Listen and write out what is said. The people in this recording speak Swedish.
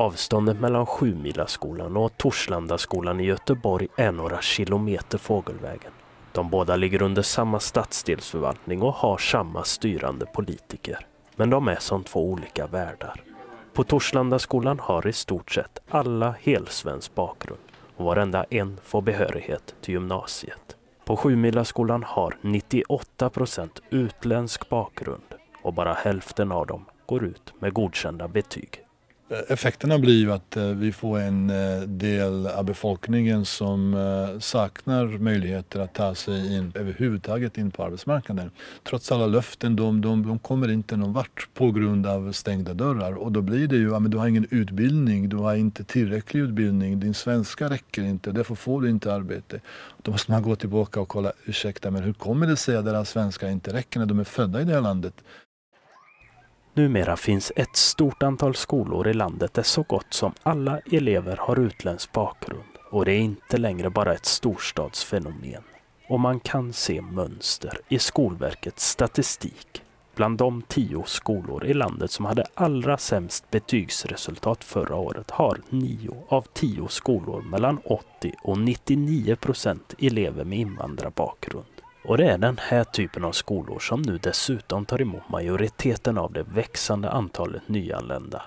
Avståndet mellan Sjumilaskolan och Torslandaskolan i Göteborg är några kilometer fågelvägen. De båda ligger under samma stadsdelsförvaltning och har samma styrande politiker. Men de är som två olika världar. På Torslandaskolan har i stort sett alla helsvensk bakgrund och varenda en får behörighet till gymnasiet. På Sjumilaskolan har 98 procent utländsk bakgrund och bara hälften av dem går ut med godkända betyg. Eh, effekterna blir ju att eh, vi får en eh, del av befolkningen som saknar möjligheter att ta sig in överhuvudtaget in på arbetsmarknaden. Trots alla löften, de, de, de kommer inte någon vart på grund av stängda dörrar. Och då blir det ju, ja, du har ingen utbildning, du har inte tillräcklig utbildning, din svenska räcker inte, därför får du inte arbete. Då måste man gå tillbaka och kolla, ursäkta, men hur kommer det sig att deras svenska inte räcker när de är födda i det här landet? Numera finns ett stort antal skolor i landet där så gott som alla elever har utländsk bakgrund och det är inte längre bara ett storstadsfenomen. Och man kan se mönster i Skolverkets statistik bland de tio skolor i landet som hade allra sämst betygsresultat förra året har nio av tio skolor mellan 80 och 99 procent elever med invandrarbakgrund. Och det är den här typen av skolor som nu dessutom tar emot majoriteten av det växande antalet nyanlända.